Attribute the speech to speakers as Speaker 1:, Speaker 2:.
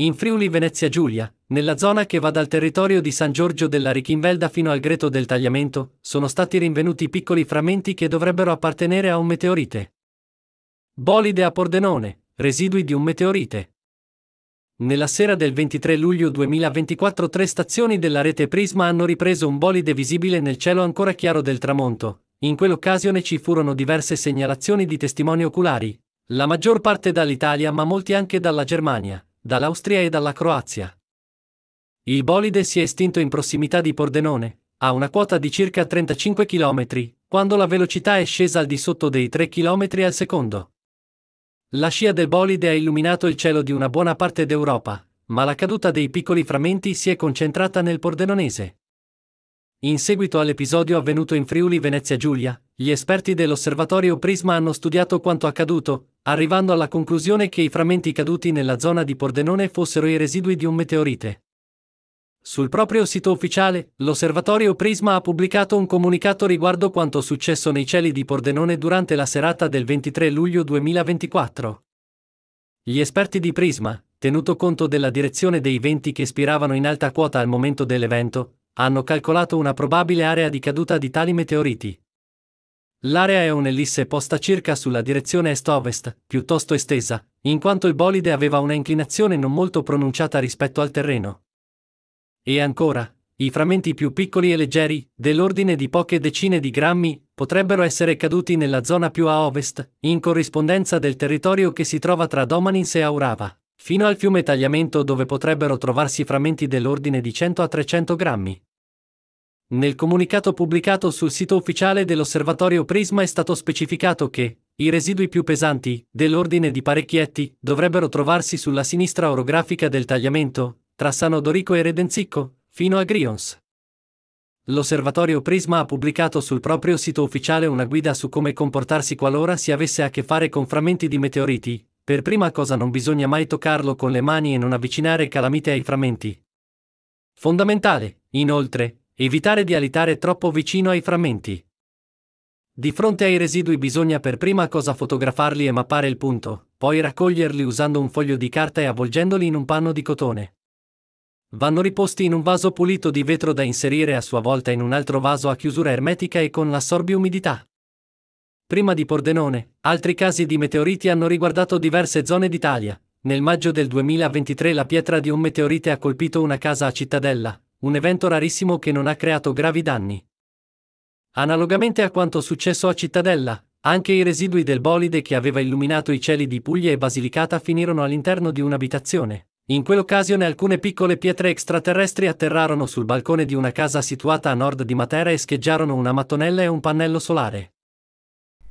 Speaker 1: In Friuli Venezia Giulia, nella zona che va dal territorio di San Giorgio della Richinvelda fino al Greto del Tagliamento, sono stati rinvenuti piccoli frammenti che dovrebbero appartenere a un meteorite. Bolide a Pordenone, residui di un meteorite. Nella sera del 23 luglio 2024 tre stazioni della rete Prisma hanno ripreso un bolide visibile nel cielo ancora chiaro del tramonto. In quell'occasione ci furono diverse segnalazioni di testimoni oculari, la maggior parte dall'Italia ma molti anche dalla Germania dall'Austria e dalla Croazia. Il bolide si è estinto in prossimità di Pordenone, a una quota di circa 35 km, quando la velocità è scesa al di sotto dei 3 km al secondo. La scia del bolide ha illuminato il cielo di una buona parte d'Europa, ma la caduta dei piccoli frammenti si è concentrata nel pordenonese. In seguito all'episodio avvenuto in Friuli Venezia Giulia, gli esperti dell'osservatorio Prisma hanno studiato quanto accaduto, arrivando alla conclusione che i frammenti caduti nella zona di Pordenone fossero i residui di un meteorite. Sul proprio sito ufficiale, l'osservatorio Prisma ha pubblicato un comunicato riguardo quanto successo nei cieli di Pordenone durante la serata del 23 luglio 2024. Gli esperti di Prisma, tenuto conto della direzione dei venti che spiravano in alta quota al momento dell'evento, hanno calcolato una probabile area di caduta di tali meteoriti. L'area è un'ellisse posta circa sulla direzione est-ovest, piuttosto estesa, in quanto il bolide aveva una inclinazione non molto pronunciata rispetto al terreno. E ancora, i frammenti più piccoli e leggeri, dell'ordine di poche decine di grammi, potrebbero essere caduti nella zona più a ovest, in corrispondenza del territorio che si trova tra Domanins e Aurava fino al fiume Tagliamento dove potrebbero trovarsi frammenti dell'ordine di 100 a 300 grammi. Nel comunicato pubblicato sul sito ufficiale dell'osservatorio Prisma è stato specificato che i residui più pesanti, dell'ordine di parecchietti, dovrebbero trovarsi sulla sinistra orografica del tagliamento, tra San Odorico e Redenzicco, fino a Grions. L'osservatorio Prisma ha pubblicato sul proprio sito ufficiale una guida su come comportarsi qualora si avesse a che fare con frammenti di meteoriti, per prima cosa non bisogna mai toccarlo con le mani e non avvicinare calamite ai frammenti. Fondamentale, inoltre, evitare di alitare troppo vicino ai frammenti. Di fronte ai residui bisogna per prima cosa fotografarli e mappare il punto, poi raccoglierli usando un foglio di carta e avvolgendoli in un panno di cotone. Vanno riposti in un vaso pulito di vetro da inserire a sua volta in un altro vaso a chiusura ermetica e con l'assorbiumidità prima di Pordenone, altri casi di meteoriti hanno riguardato diverse zone d'Italia. Nel maggio del 2023 la pietra di un meteorite ha colpito una casa a Cittadella, un evento rarissimo che non ha creato gravi danni. Analogamente a quanto successo a Cittadella, anche i residui del bolide che aveva illuminato i cieli di Puglia e Basilicata finirono all'interno di un'abitazione. In quell'occasione alcune piccole pietre extraterrestri atterrarono sul balcone di una casa situata a nord di Matera e scheggiarono una mattonella e un pannello solare.